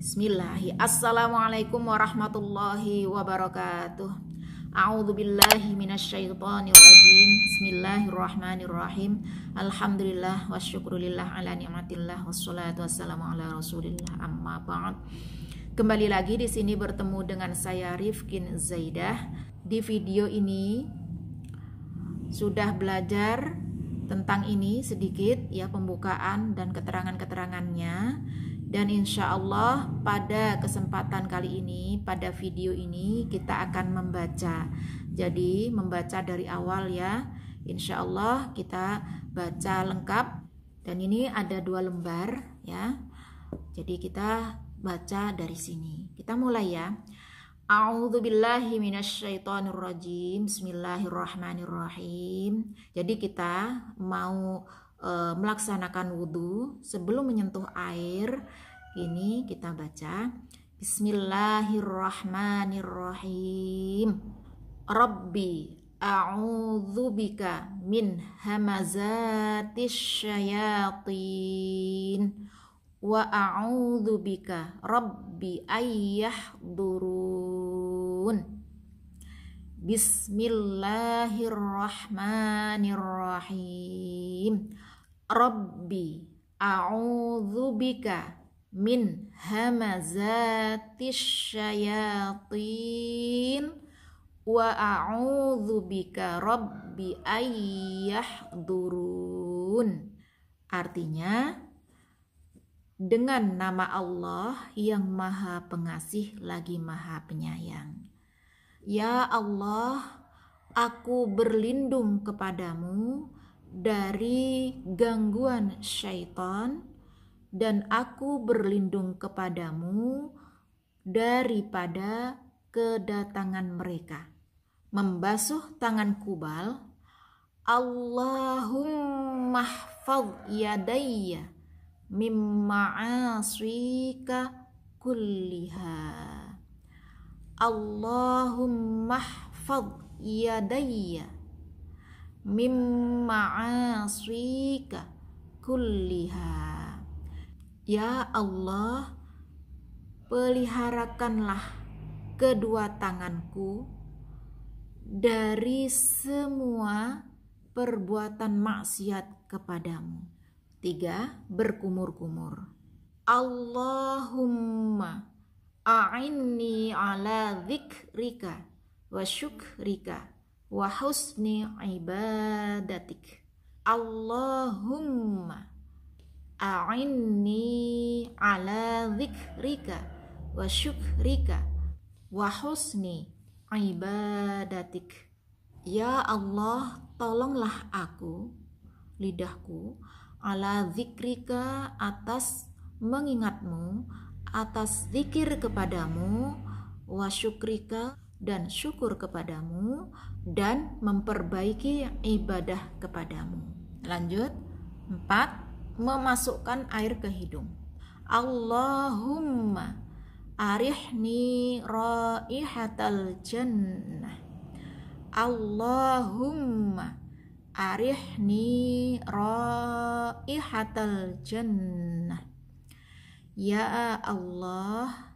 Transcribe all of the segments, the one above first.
Bismillahirrahmanirrahim. Assalamualaikum warahmatullahi wabarakatuh A'udzu billahi minasyaitonir rajim Bismillahirrahmanirrahim Alhamdulillah wa syukrulillah ala ni'matillah Wassalatu wassalamu ala rasulillah amma ba'd Kembali lagi di sini bertemu dengan saya Rifkin Zaidah Di video ini sudah belajar tentang ini sedikit ya pembukaan dan keterangan-keterangannya dan insya Allah pada kesempatan kali ini, pada video ini kita akan membaca. Jadi membaca dari awal ya. Insya Allah kita baca lengkap. Dan ini ada dua lembar ya. Jadi kita baca dari sini. Kita mulai ya. A'udzubillahi rajim Bismillahirrahmanirrahim. Jadi kita mau e, melaksanakan wudhu sebelum menyentuh air ini kita baca Bismillahirrahmanirrahim Rabbi a'udzubika min hamazatis syayatin wa a'udzubika rabbi ayyahdurun Bismillahirrahmanirrahim Rabbi bika min hamazatis syayatin wa bika rabbi ayyahdurun artinya dengan nama Allah yang maha pengasih lagi maha penyayang ya Allah aku berlindung kepadamu dari gangguan syaitan, dan aku berlindung kepadamu daripada kedatangan mereka. Membasuh tangan kubal, Allahumma hafaz yadayya mimma aswika kulliha. Allahumma hafaz yadayya mimma'asrika kulliha Ya Allah peliharakanlah kedua tanganku dari semua perbuatan maksiat kepadamu Tiga, berkumur-kumur Allahumma a'inni ala zikrika wa syukrika wa husni ibadatik Allahumma a'inni ala zikrika wa syukrika wa husni ibadatik Ya Allah tolonglah aku lidahku ala zikrika atas mengingatmu atas zikir kepadamu wa syukrika dan syukur kepadamu dan memperbaiki ibadah kepadamu. Lanjut. 4. Memasukkan air ke hidung. Allahumma arihni raihatal jannah. Allahumma arihni raihatal jannah. Ya Allah,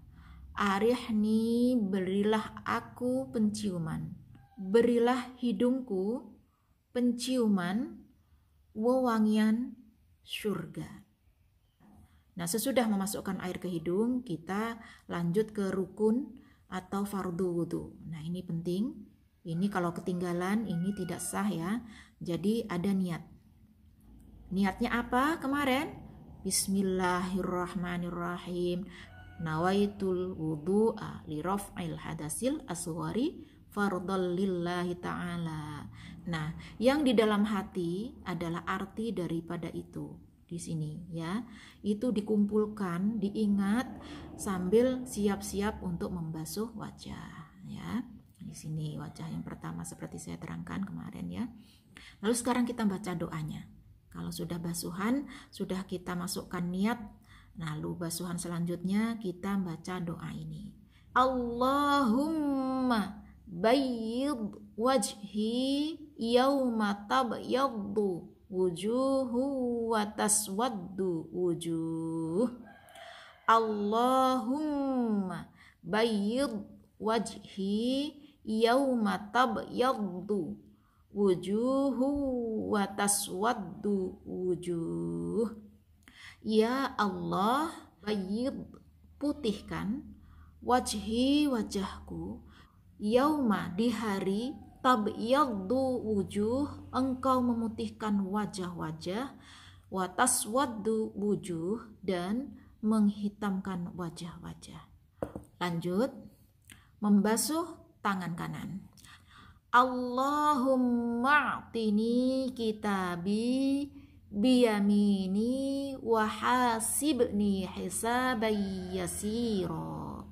Arihni berilah aku penciuman. Berilah hidungku penciuman wewangian surga. Nah, sesudah memasukkan air ke hidung, kita lanjut ke rukun atau fardu wudhu. Nah, ini penting. Ini kalau ketinggalan, ini tidak sah ya. Jadi ada niat. Niatnya apa kemarin? Bismillahirrahmanirrahim nawaitul wudu'a li raf'il hadasil aswari fardhal lillahi ta'ala. Nah, yang di dalam hati adalah arti daripada itu di sini ya. Itu dikumpulkan, diingat sambil siap-siap untuk membasuh wajah ya. Di sini wajah yang pertama seperti saya terangkan kemarin ya. Lalu sekarang kita baca doanya. Kalau sudah basuhan, sudah kita masukkan niat Lalu basuhan selanjutnya kita baca doa ini. Allahumma bayyid wajhi yawma tabyaddu wujuhu wa taswaddu wujuh. Allahumma bayyid wajhi yawma tabyaddu wujuhu wa taswaddu wujuh. Ya Allah, bayid putihkan wajhi wajahku yauma di hari tabyaddu wujuh engkau memutihkan wajah-wajah wataswaddu wujuh dan menghitamkan wajah-wajah lanjut membasuh tangan kanan Allahumma kitabi biyamini wahasibni hisaban yasira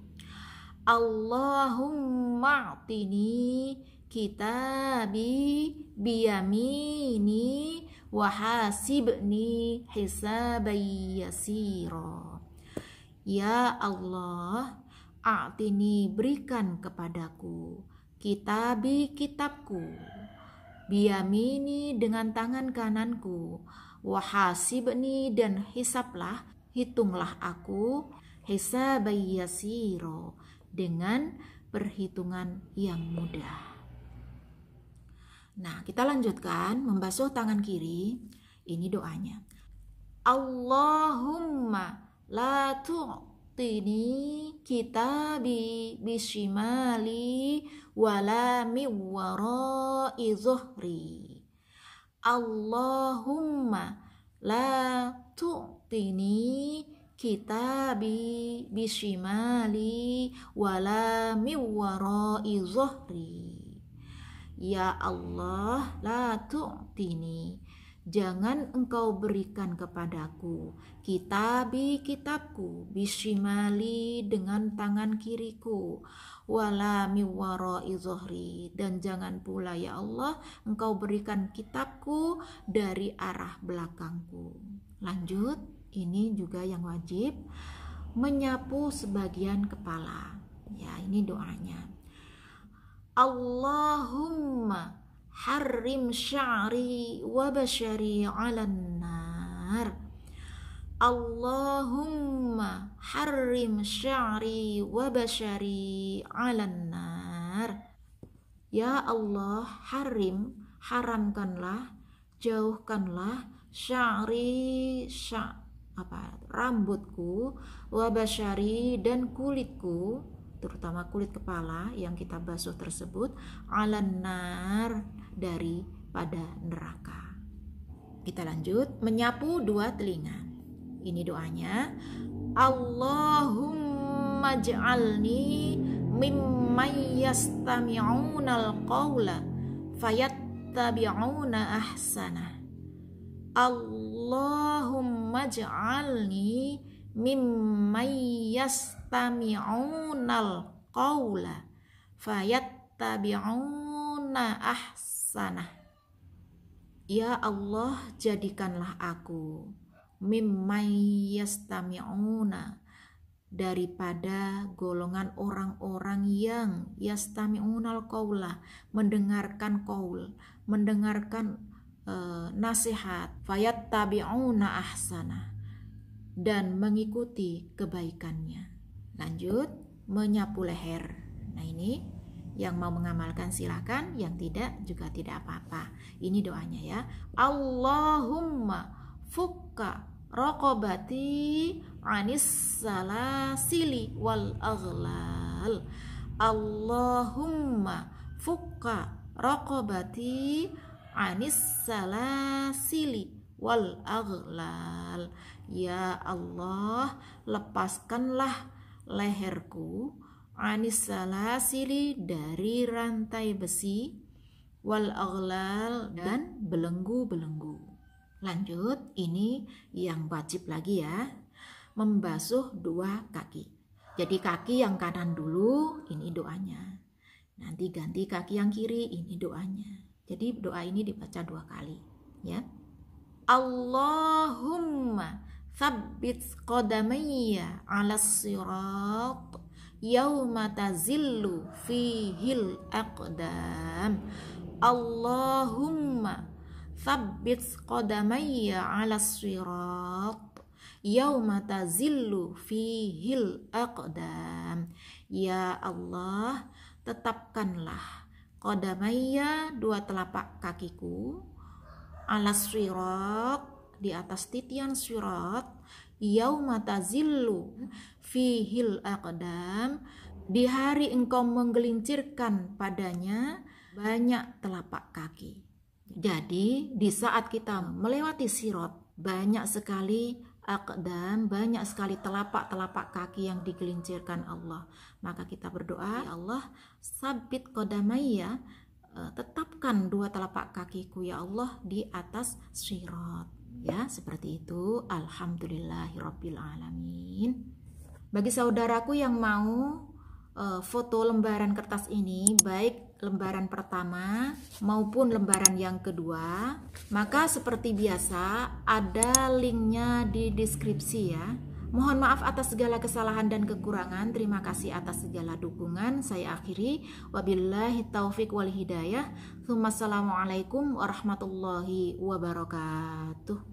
Allahumma atini kitabi biyamini wahasibni hisaban yasira Ya Allah atini berikan kepadaku kitabi kitabku biyamini dengan tangan kananku Wahasibni dan hisaplah, hitunglah aku, hisabayasiro dengan perhitungan yang mudah. Nah, kita lanjutkan membasuh tangan kiri. Ini doanya. Allahumma la tu'tini kitabi bishimali wala miwarai zuhri. Allahumma la tu'tini kitabi bishimali wala miwarai zuhri Ya Allah la tu'tini jangan engkau berikan kepadaku kitabi kitabku bisimali dengan tangan kiriku wala miwarai izohri dan jangan pula ya Allah engkau berikan kitabku dari arah belakangku lanjut ini juga yang wajib menyapu sebagian kepala ya ini doanya Allahumma harim sya'ri wa bashari ala nar Allahumma harim sya'ri wa bashari ala nar Ya Allah harim haramkanlah jauhkanlah sya'ri sya' apa rambutku wa dan kulitku terutama kulit kepala yang kita basuh tersebut alenar dari pada neraka. Kita lanjut menyapu dua telinga. Ini doanya. Allahumma ja'alni mimman yastami'una al-qawla fayattabi'una ahsana. Allahumma ja'alni mimmay yastami'unal qawla fayattabi'una ahsanah Ya Allah jadikanlah aku mimmay yastami'una daripada golongan orang-orang yang yastami'unal qawla mendengarkan qaul mendengarkan uh, nasihat fayattabi'una ahsanah dan mengikuti kebaikannya. Lanjut, menyapu leher. Nah, ini yang mau mengamalkan silakan, yang tidak juga tidak apa-apa. Ini doanya ya. Allahumma fukka rokobati anis salasili wal aghlal. Allahumma fukka rokobati anis salasili wal aghlal ya Allah lepaskanlah leherku anis salasili dari rantai besi wal aghlal ya. dan belenggu-belenggu lanjut ini yang wajib lagi ya membasuh dua kaki jadi kaki yang kanan dulu ini doanya nanti ganti kaki yang kiri ini doanya jadi doa ini dibaca dua kali ya Allahumma thabbit qadamayya ala sirat yawma tazillu fihil aqdam Allahumma thabbit qadamayya ala sirat yawma tazillu fihil aqdam ya Allah tetapkanlah qadamayya dua telapak kakiku ala sirok di atas titian sirot zilu fi fihil aqdam di hari engkau menggelincirkan padanya banyak telapak kaki. Jadi di saat kita melewati sirot banyak sekali akdam banyak sekali telapak-telapak kaki yang digelincirkan Allah maka kita berdoa ya Allah sabit kodamaya Eh, tetapkan dua telapak kakiku ya Allah di atas sirat ya seperti itu alhamdulillahirabbil alamin bagi saudaraku yang mau uh, foto lembaran kertas ini baik lembaran pertama maupun lembaran yang kedua maka seperti biasa ada linknya di deskripsi ya Mohon maaf atas segala kesalahan dan kekurangan. Terima kasih atas segala dukungan. Saya akhiri. Wabillahi taufik wal hidayah. Assalamualaikum warahmatullahi wabarakatuh.